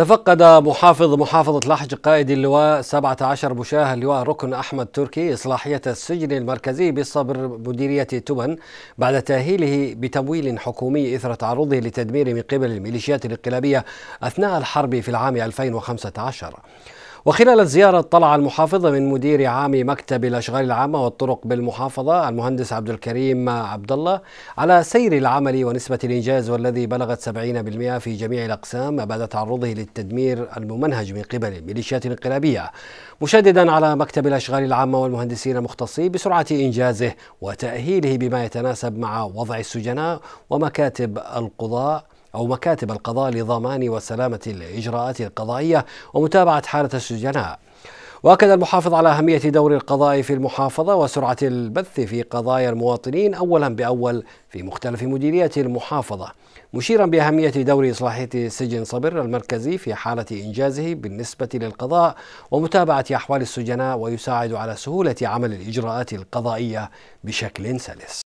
تفقد محافظ محافظة لحج قائد اللواء 17 مشاه اللواء ركن أحمد تركي إصلاحية السجن المركزي بصبر مديرية تبن بعد تأهيله بتمويل حكومي إثر تعرضه لتدمير من قبل الميليشيات الانقلابية أثناء الحرب في العام 2015 وخلال الزيارة اطلع المحافظ من مدير عام مكتب الأشغال العامة والطرق بالمحافظة المهندس عبد الكريم عبد الله على سير العمل ونسبة الإنجاز والذي بلغت 70% في جميع الأقسام بعد تعرضه للتدمير الممنهج من قبل الميليشيات الانقلابية مشددا على مكتب الأشغال العامة والمهندسين المختصين بسرعة إنجازه وتأهيله بما يتناسب مع وضع السجناء ومكاتب القضاء أو مكاتب القضاء لضمان وسلامة الإجراءات القضائية ومتابعة حالة السجناء واكد المحافظ على اهميه دور القضاء في المحافظه وسرعه البث في قضايا المواطنين اولا باول في مختلف مديريات المحافظه مشيرا باهميه دور اصلاحيه سجن صبر المركزي في حاله انجازه بالنسبه للقضاء ومتابعه احوال السجناء ويساعد على سهوله عمل الاجراءات القضائيه بشكل سلس